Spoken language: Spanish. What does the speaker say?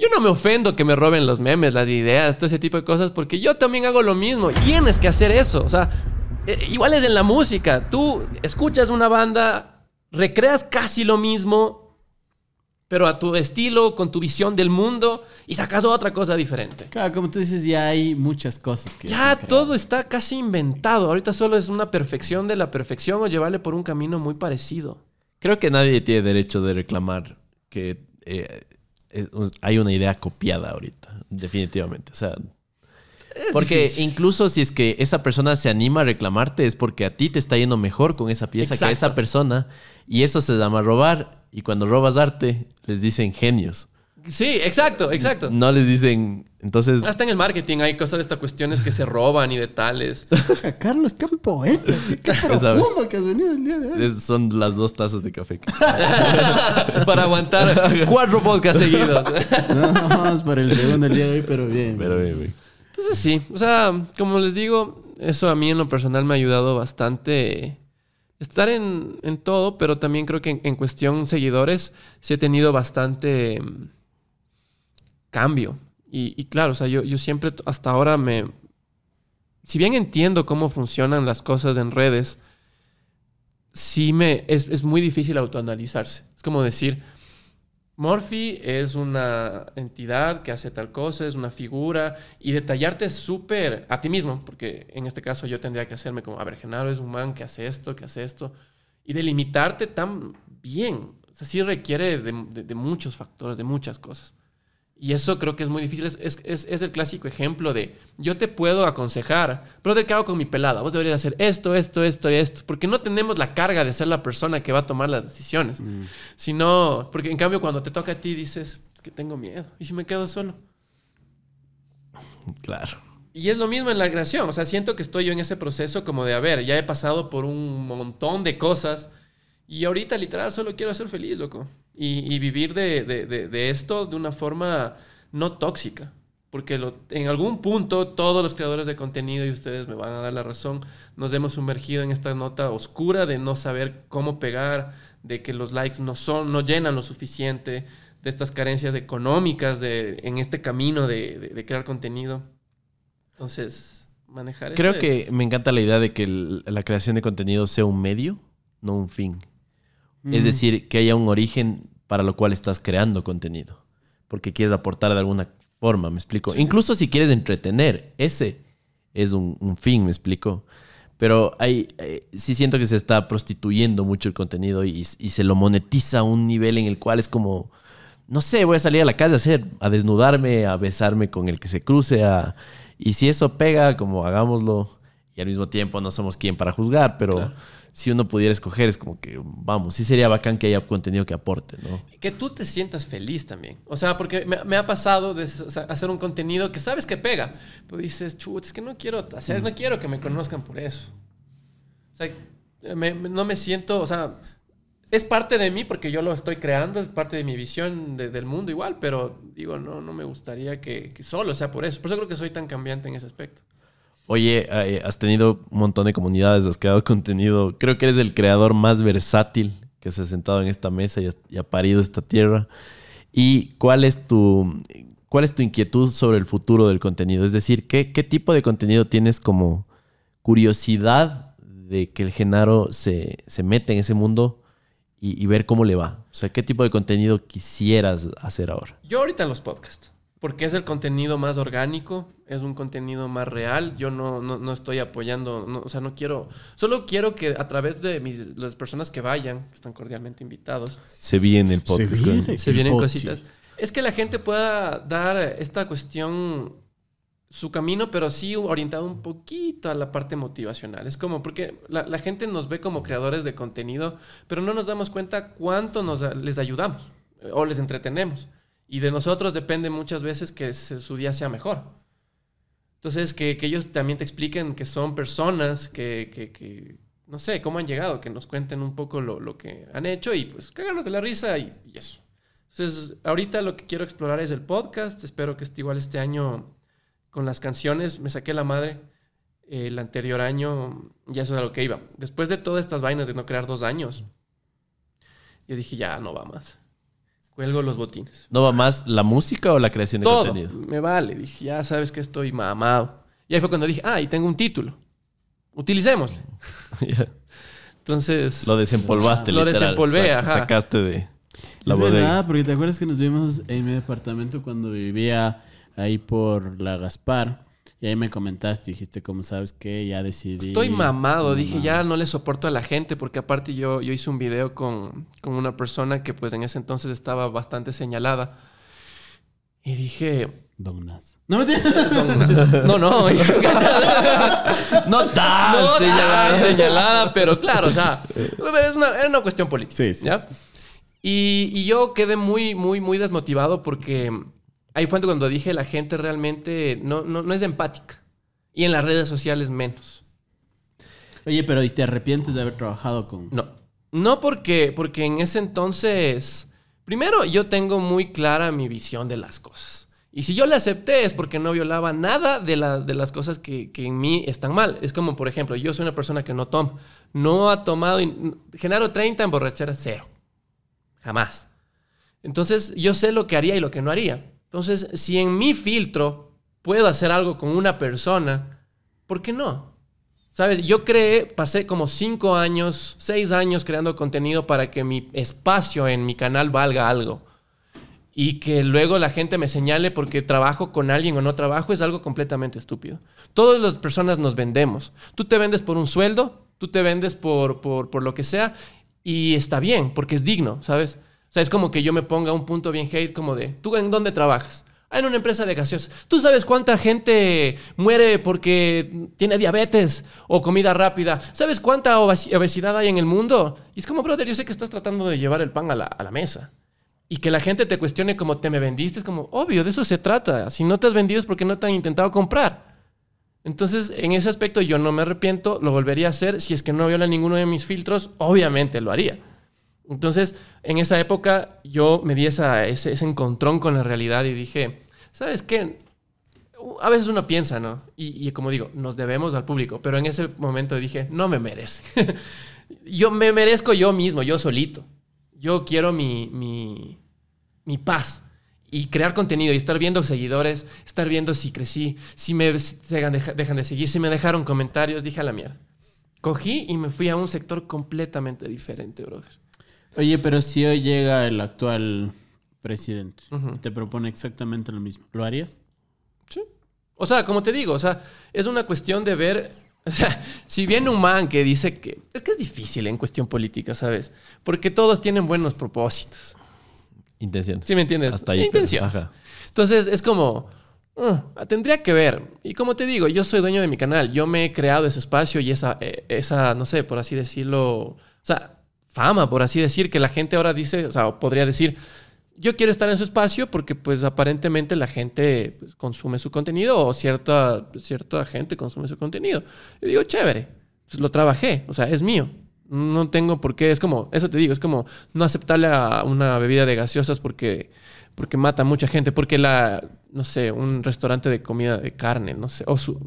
Yo no me ofendo que me roben los memes, las ideas, todo ese tipo de cosas, porque yo también hago lo mismo. Tienes que hacer eso. O sea, eh, igual es en la música. Tú escuchas una banda, recreas casi lo mismo, pero a tu estilo, con tu visión del mundo, y sacas otra cosa diferente. Claro, como tú dices, ya hay muchas cosas que... Ya todo está casi inventado. Ahorita solo es una perfección de la perfección o llevarle por un camino muy parecido. Creo que nadie tiene derecho de reclamar que... Eh, hay una idea copiada ahorita, definitivamente. O sea, porque incluso si es que esa persona se anima a reclamarte es porque a ti te está yendo mejor con esa pieza que a esa persona y eso se llama robar y cuando robas arte les dicen genios. Sí, exacto, exacto. No les dicen entonces. Hasta en el marketing hay cosas de estas cuestiones que se roban y de tales. Carlos, qué poeta. Qué profundo que has venido el día de hoy. son las dos tazas de café. para aguantar cuatro podcasts seguidos. no, más para el segundo el día de hoy, pero bien. Pero bien, Entonces sí, o sea, como les digo, eso a mí en lo personal me ha ayudado bastante. Estar en, en todo, pero también creo que en cuestión seguidores sí he tenido bastante mm, cambio. Y, claro, o yo, yo siempre hasta ahora me... Si bien entiendo cómo funcionan las cosas en redes, sí me... Es, muy difícil autoanalizarse. Es como decir, Morphy es una entidad que hace tal cosa, es una figura, y detallarte súper a ti mismo, porque en este caso yo tendría que hacerme como, a ver, Genaro es un man que hace esto, que hace esto, y delimitarte tan bien. O sea, sí requiere de muchos factores, de muchas cosas. Y eso creo que es muy difícil. Es, el clásico ejemplo de yo te puedo aconsejar, pero ¿qué hago con mi pelada? Vos deberías hacer esto, esto, esto y esto. Porque no tenemos la carga de ser la persona que va a tomar las decisiones. Mm. Sino, porque en cambio cuando te toca a ti dices, es que tengo miedo. ¿Y si me quedo solo? Claro. Y es lo mismo en la creación. O sea, siento que estoy yo en ese proceso como de, a ver, ya he pasado por un montón de cosas y ahorita literal solo quiero ser feliz, loco. Y, vivir de, esto de una forma no tóxica. Porque en algún punto todos los creadores de contenido, y ustedes me van a dar la razón, nos hemos sumergido en esta nota oscura de no saber cómo pegar, de que los likes no, son, no llenan lo suficiente, de estas carencias económicas en este camino de crear contenido. Entonces, manejar Creo que me encanta la idea de que la creación de contenido sea un medio, no un fin. Es decir, que haya un origen para lo cual estás creando contenido, porque quieres aportar de alguna forma, me explico. Incluso si quieres entretener, ese es un, fin, me explico. Pero hay, eh, sí siento que se está prostituyendo mucho el contenido y, se lo monetiza a un nivel en el cual es como, no sé, voy a salir a la calle a hacer, a desnudarme, a besarme con el que se cruce, y si eso pega, como hagámoslo, y al mismo tiempo no somos quien para juzgar, pero si uno pudiera escoger, es como que, vamos, sí sería bacán que haya contenido que aporte, ¿no? Que tú te sientas feliz también. O sea, porque me, ha pasado de hacer un contenido que sabes que pega, pero dices, chu es que no quiero hacer, no quiero que me conozcan por eso. O sea, no me siento, o sea, es parte de mí porque yo lo estoy creando, es parte de mi visión del mundo igual, pero digo, no, no me gustaría que, que solo sea por eso. Por eso creo que soy tan cambiante en ese aspecto. Oye, has tenido un montón de comunidades, has creado contenido. Creo que eres el creador más versátil que se ha sentado en esta mesa y, ha parido esta tierra. ¿Y cuál es tu, cuál es tu inquietud sobre el futuro del contenido? Es decir, ¿qué, tipo de contenido tienes como curiosidad de que el Genaro se, se mete en ese mundo y, y, ver cómo le va? O sea, ¿qué tipo de contenido quisieras hacer ahora? Yo ahorita en los podcasts porque es el contenido más orgánico, es un contenido más real. Yo no, no, estoy apoyando, o sea, no quiero, solo quiero que a través de mis, las personas que vayan, que están cordialmente invitados, se viene el podcast, se, vienen cositas. Es que la gente pueda dar esta cuestión su camino, pero sí orientado un poquito a la parte motivacional. Es como, porque la, gente nos ve como creadores de contenido, pero no nos damos cuenta cuánto nos, les ayudamos eh, o les entretenemos. Y de nosotros depende muchas veces que su día sea mejor. Entonces, que, ellos también te expliquen que son personas que, no sé, cómo han llegado, que nos cuenten un poco lo, que han hecho y pues cáganos de la risa y, eso. Entonces, ahorita lo que quiero explorar es el podcast. Espero que esté igual este año con las canciones me saqué la madre el anterior año y eso era lo que iba. Después de todas estas vainas de no crear dos años, yo dije, ya no va más. Vuelvo los botines. ¿No va más la música o la creación de Todo. contenido? Me vale. Dije, ya sabes que estoy mamado. Y ahí fue cuando dije, ah, y tengo un título. Utilicémosle. Entonces. Lo desempolvaste, Lo desempolvé, ajá. Sacaste de la es Verdad, porque te acuerdas que nos vimos en mi departamento cuando vivía ahí por la Gaspar. Y ahí me comentaste, dijiste, ¿cómo sabes que ya decidí. Estoy mamado, dije, ya no le soporto a la gente, porque aparte yo, yo hice un video con, con, una persona que pues en ese entonces estaba bastante señalada. Y dije... Donas. No me No, no. no tan, no señalada, señalada, pero claro, o sea, es una, cuestión política. Sí, sí, Y, y yo quedé muy, muy, muy desmotivado porque ahí fue cuando dije la gente realmente no, no, es empática. Y en las redes sociales menos. Oye, pero ¿y te arrepientes de haber trabajado con...? No. No porque, porque en ese entonces, primero yo tengo muy clara mi visión de las cosas. Y si yo la acepté es porque no violaba nada de, de las cosas que, que, en mí están mal. Es como, por ejemplo, yo soy una persona que no toma. No ha tomado... Genaro 30 en borrachera, cero. Jamás. Entonces yo sé lo que haría y lo que no haría. Entonces, si en mi filtro puedo hacer algo con una persona, ¿por qué no? Sabes, yo creé, pasé como cinco años, seis años creando contenido para que mi espacio en mi canal valga algo. Y que luego la gente me señale porque trabajo con alguien o no trabajo es algo completamente estúpido. Todas las personas nos vendemos. Tú te vendes por un sueldo, tú te vendes por, por, por lo que sea y está bien porque es digno, ¿sabes? O sea, es como que yo me ponga un punto bien hate como de, ¿tú en dónde trabajas? Ah, en una empresa de gaseosas. ¿Tú sabes cuánta gente muere porque tiene diabetes o comida rápida? ¿Sabes cuánta obesidad hay en el mundo? Y es como, brother, yo sé que estás tratando de llevar el pan a la, a la mesa. Y que la gente te cuestione como te me vendiste, es como, obvio, de eso se trata. Si no te has vendido es porque no te han intentado comprar. Entonces, en ese aspecto yo no me arrepiento, lo volvería a hacer. Si es que no viola ninguno de mis filtros, obviamente lo haría. Entonces, en esa época yo me di ese, encontrón con la realidad y dije, ¿sabes qué? A veces uno piensa, ¿no? Y, como digo, nos debemos al público, pero en ese momento dije, no me merece. yo me merezco yo mismo, yo solito. Yo quiero mi, mi paz, y crear contenido y estar viendo seguidores, estar viendo si crecí, si me dejan, de seguir, si me dejaron comentarios, dije a la mierda. Cogí y me fui a un sector completamente diferente, brother. Oye, pero si hoy llega el actual presidente y te propone exactamente lo mismo, ¿lo harías? Sí. O sea, como te digo, o sea, es una cuestión de ver. O sea, si viene un man que dice que. Es que es difícil en cuestión política, ¿sabes? Porque todos tienen buenos propósitos. Intención. ¿Sí me entiendes? Hasta Intenciones. Entonces, es como. Ah, tendría que ver. Y como te digo, yo soy dueño de mi canal. Yo me he creado ese espacio y esa, eh, esa no sé, por así decirlo. O sea, fama, por así decir, que la gente ahora dice, o sea, podría decir, yo quiero estar en su espacio porque pues aparentemente la gente pues, consume su contenido o cierta, cierta gente consume su contenido. Y digo, chévere, pues lo trabajé, o sea, es mío. No tengo por qué, es como, eso te digo, es como no aceptarle a una bebida de gaseosas porque, porque mata a mucha gente, porque la, no sé, un restaurante de comida de carne, no sé, o su,